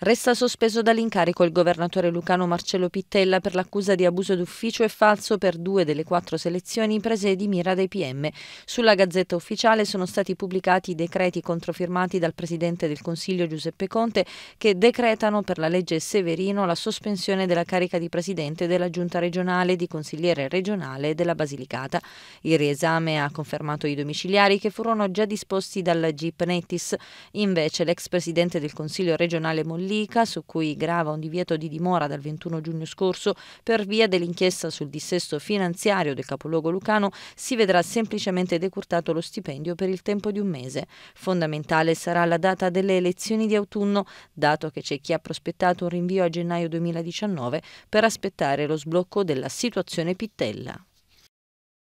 Resta sospeso dall'incarico il governatore lucano Marcello Pittella per l'accusa di abuso d'ufficio e falso per due delle quattro selezioni prese di mira dai PM. Sulla Gazzetta Ufficiale sono stati pubblicati i decreti controfirmati dal Presidente del Consiglio Giuseppe Conte che decretano per la legge Severino la sospensione della carica di Presidente della Giunta regionale, di consigliere regionale della Basilicata. Il riesame ha confermato i domiciliari che furono già disposti dalla GIP Netis. Invece l'ex Presidente del Consiglio regionale Mollini Bellica, su cui grava un divieto di dimora dal 21 giugno scorso per via dell'inchiesta sul dissesto finanziario del capoluogo lucano, si vedrà semplicemente decurtato lo stipendio per il tempo di un mese. Fondamentale sarà la data delle elezioni di autunno, dato che c'è chi ha prospettato un rinvio a gennaio 2019 per aspettare lo sblocco della situazione Pittella.